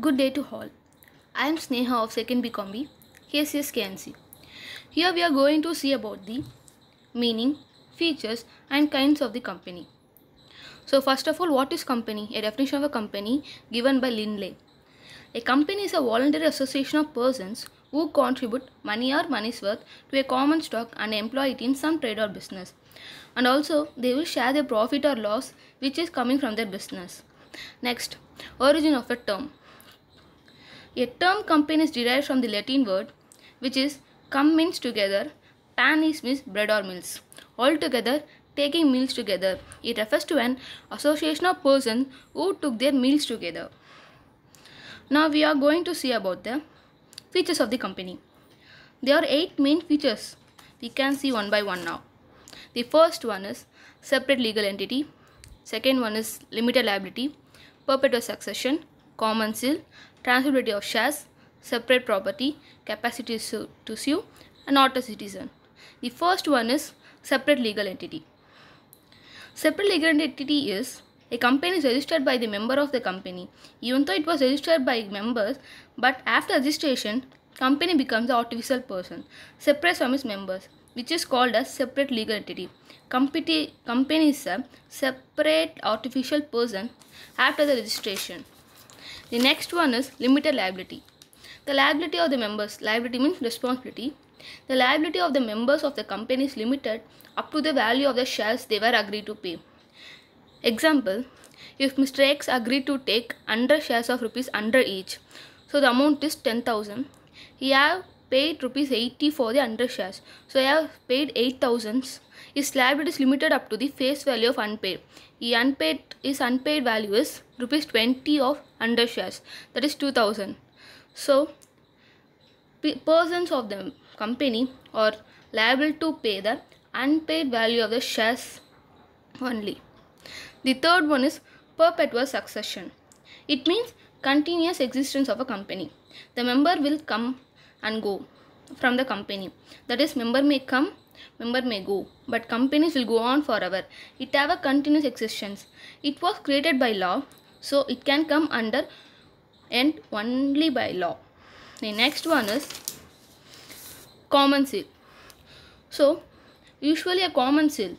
Good day to all. I am Sneha of 2nd KCS KCSKNC. Here we are going to see about the meaning, features and kinds of the company. So first of all, what is company? A definition of a company given by Lindley. A company is a voluntary association of persons who contribute money or money's worth to a common stock and employ it in some trade or business. And also, they will share their profit or loss which is coming from their business. Next, origin of a term. A term company is derived from the Latin word which is come means together, pan is means bread or meals. Altogether, taking meals together. It refers to an association of persons who took their meals together. Now we are going to see about the features of the company. There are 8 main features. We can see one by one now. The first one is separate legal entity. Second one is limited liability, perpetual succession, common seal, transferability of shares, separate property, capacity to sue, and not a citizen. The first one is separate legal entity. Separate legal entity is a company is registered by the member of the company. Even though it was registered by members, but after registration, company becomes an artificial person, separate from its members, which is called as separate legal entity. Company, company is a separate artificial person after the registration. The next one is limited liability. The liability of the members, liability means responsibility. The liability of the members of the company is limited up to the value of the shares they were agreed to pay. Example, if Mr. X agreed to take 100 shares of rupees under each, so the amount is 10,000. He have paid rupees 80 for the 100 shares. So he have paid 8000. His liability is limited up to the face value of unpaid. The unpaid is unpaid value is rupees 20 of under shares that is 2000. So persons of the company are liable to pay the unpaid value of the shares only. The third one is perpetual succession. It means continuous existence of a company. The member will come and go from the company. That is member may come member may go, but companies will go on forever. It have a continuous existence. It was created by law, so it can come under and only by law. The next one is common seal. So, usually a common seal,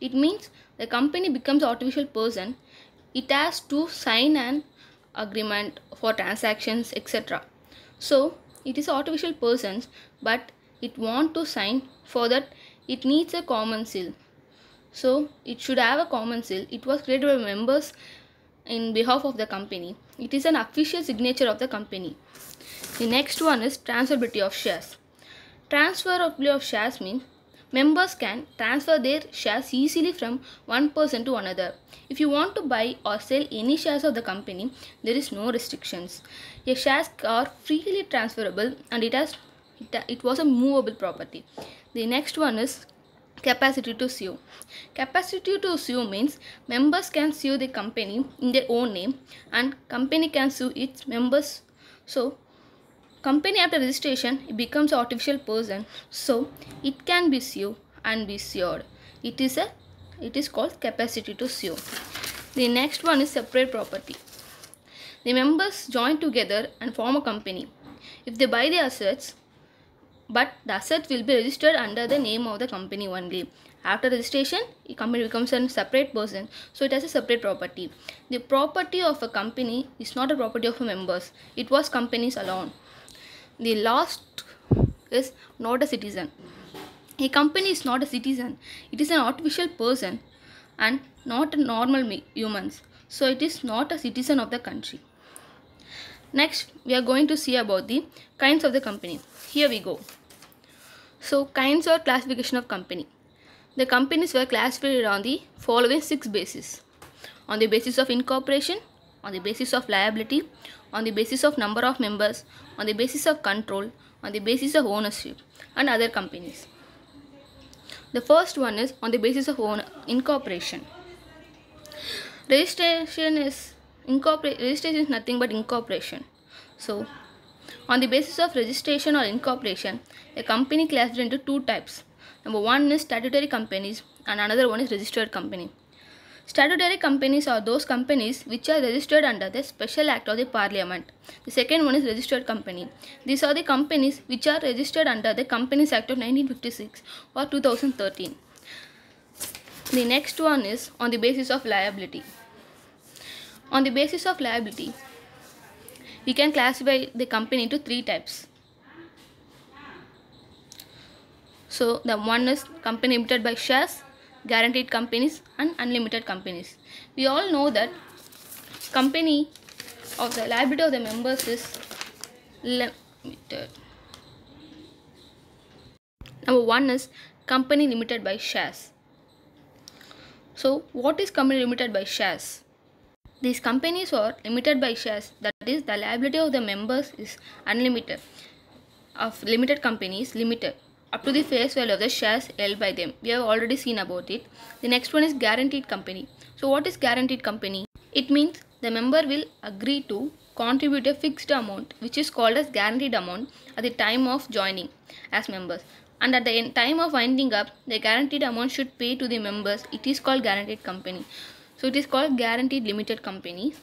it means the company becomes artificial person. It has to sign an agreement for transactions, etc. So, it is artificial persons, but it want to sign for that it needs a common seal. So it should have a common seal. It was created by members in behalf of the company. It is an official signature of the company. The next one is transferability of shares. Transferability of shares means members can transfer their shares easily from one person to another. If you want to buy or sell any shares of the company, there is no restrictions. Your shares are freely transferable and it has it, it was a movable property. The next one is capacity to sue. Capacity to sue means members can sue the company in their own name and company can sue its members. So company after registration it becomes artificial person so it can be sued and be sued. It is a it is called capacity to sue. The next one is separate property. The members join together and form a company. If they buy the assets, but the assets will be registered under the name of the company only. After registration, the company becomes a separate person, so it has a separate property. The property of a company is not a property of members. It was companies alone. The last is not a citizen. A company is not a citizen. It is an artificial person and not a normal humans. So it is not a citizen of the country. Next, we are going to see about the kinds of the company. Here we go. So kinds or classification of company. The companies were classified on the following six bases. On the basis of incorporation, on the basis of liability, on the basis of number of members, on the basis of control, on the basis of ownership and other companies. The first one is on the basis of own incorporation. Registration is incorporation. registration is nothing but incorporation. So on the basis of registration or incorporation, a company classed into two types. Number one is statutory companies and another one is registered company. Statutory companies are those companies which are registered under the Special Act of the Parliament. The second one is registered company. These are the companies which are registered under the Companies Act of 1956 or 2013. The next one is on the basis of liability. On the basis of liability, we can classify the company into three types. So the one is company limited by shares, guaranteed companies and unlimited companies. We all know that company of the liability of the members is limited. Number one is company limited by shares. So what is company limited by shares? These companies are limited by shares, that is, the liability of the members is unlimited. Of limited companies, limited up to the face value of the shares held by them. We have already seen about it. The next one is guaranteed company. So, what is guaranteed company? It means the member will agree to contribute a fixed amount, which is called as guaranteed amount, at the time of joining as members. And at the time of winding up, the guaranteed amount should pay to the members. It is called guaranteed company. So it is called guaranteed limited companies.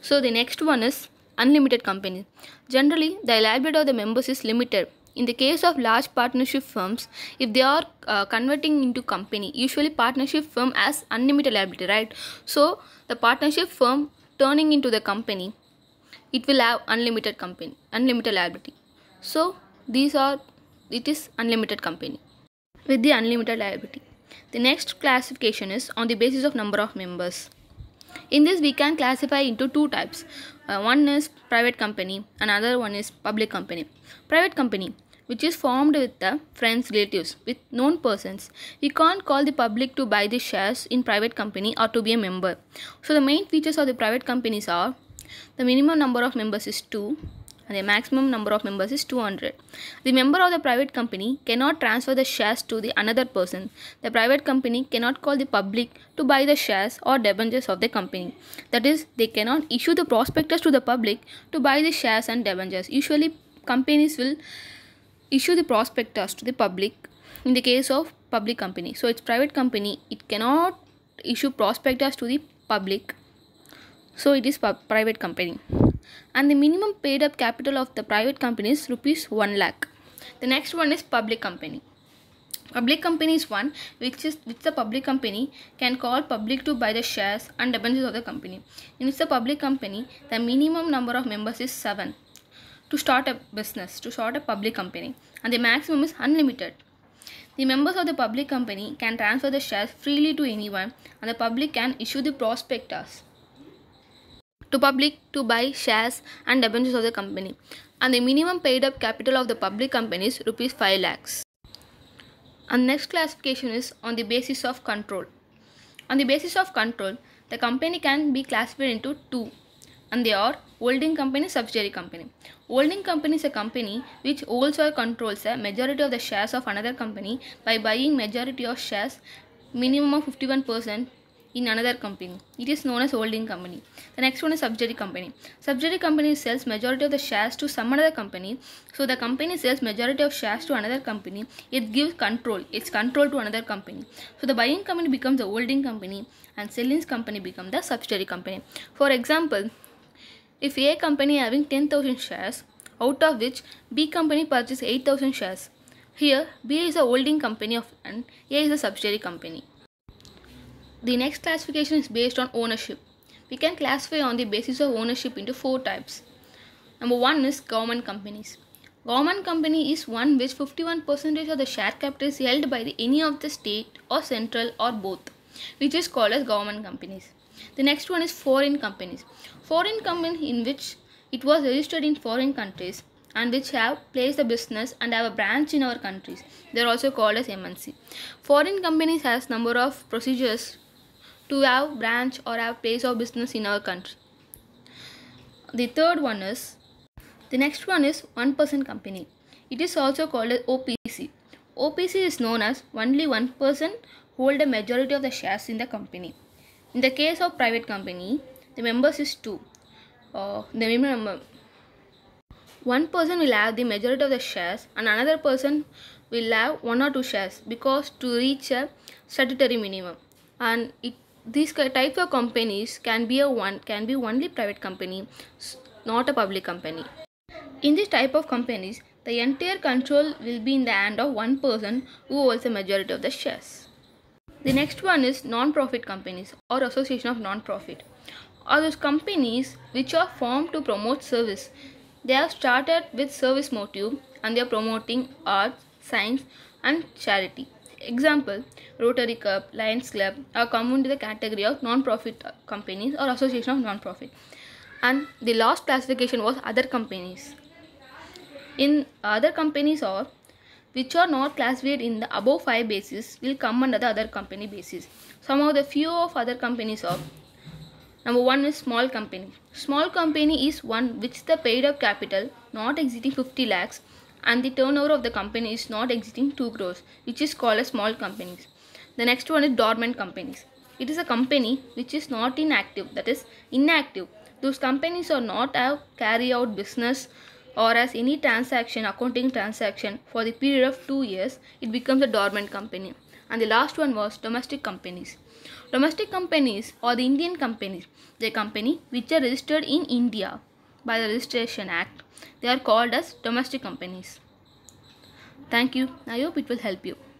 So the next one is unlimited company. Generally, the liability of the members is limited. In the case of large partnership firms, if they are uh, converting into company, usually partnership firm has unlimited liability, right? So the partnership firm turning into the company, it will have unlimited company, unlimited liability. So these are, it is unlimited company with the unlimited liability. The next classification is on the basis of number of members. In this we can classify into two types. Uh, one is private company, another one is public company. Private company which is formed with the friends relatives with known persons we can't call the public to buy the shares in private company or to be a member so the main features of the private companies are the minimum number of members is 2 the maximum number of members is 200. The member of the private company cannot transfer the shares to the another person. The private company cannot call the public to buy the shares or debentures of the company. That is, they cannot issue the prospectus to the public to buy the shares and debentures. Usually, companies will issue the prospectus to the public in the case of public company. So, it's private company. It cannot issue prospectus to the public. So, it is private company and the minimum paid up capital of the private company is rupees 1 lakh. The next one is public company. Public company is one which is which the public company can call public to buy the shares and debentures of the company. In the public company, the minimum number of members is seven to start a business, to start a public company, and the maximum is unlimited. The members of the public company can transfer the shares freely to anyone, and the public can issue the prospectus to public to buy shares and debentures of the company and the minimum paid up capital of the public company is rupees 5 lakhs. And next classification is on the basis of control. On the basis of control, the company can be classified into two and they are holding company subsidiary company holding company is a company which holds or controls a majority of the shares of another company by buying majority of shares minimum of 51% in another company. It is known as holding company. The next one is subsidiary company. Subsidiary company sells majority of the shares to some other company. So the company sells majority of shares to another company. It gives control. It's control to another company. So the buying company becomes the holding company and selling company becomes the subsidiary company. For example, if A company having 10,000 shares, out of which B company purchased 8,000 shares. Here, B is a holding company of and A is a subsidiary company. The next classification is based on ownership. We can classify on the basis of ownership into four types. Number one is government companies. Government company is one which 51% of the share capital is held by the, any of the state or central or both, which is called as government companies. The next one is foreign companies. Foreign company in which it was registered in foreign countries and which have placed a business and have a branch in our countries. They are also called as MNC. Foreign companies has number of procedures to have branch or have place of business in our country. The third one is, the next one is one person company. It is also called as OPC. OPC is known as only one person hold a majority of the shares in the company. In the case of private company, the members is two. Uh, the member one person will have the majority of the shares and another person will have one or two shares because to reach a statutory minimum and it these type of companies can be a one can be only private company not a public company in this type of companies the entire control will be in the hand of one person who holds the majority of the shares the next one is non-profit companies or association of non-profit are those companies which are formed to promote service they have started with service motive and they are promoting arts science and charity Example, Rotary Club, Lions Club are common to the category of non-profit uh, companies or association of non-profit. And the last classification was other companies. In other companies or which are not classified in the above five basis, will come under the other company basis. Some of the few of other companies are Number one is small company. Small company is one which the paid up capital not exceeding 50 lakhs and the turnover of the company is not exceeding 2 crores which is called as small companies. The next one is dormant companies. It is a company which is not inactive that is inactive. Those companies are not have carry out business or as any transaction accounting transaction for the period of 2 years it becomes a dormant company. And the last one was domestic companies. Domestic companies or the Indian companies, the company which are registered in India by the Registration Act. They are called as domestic companies. Thank you. I hope it will help you.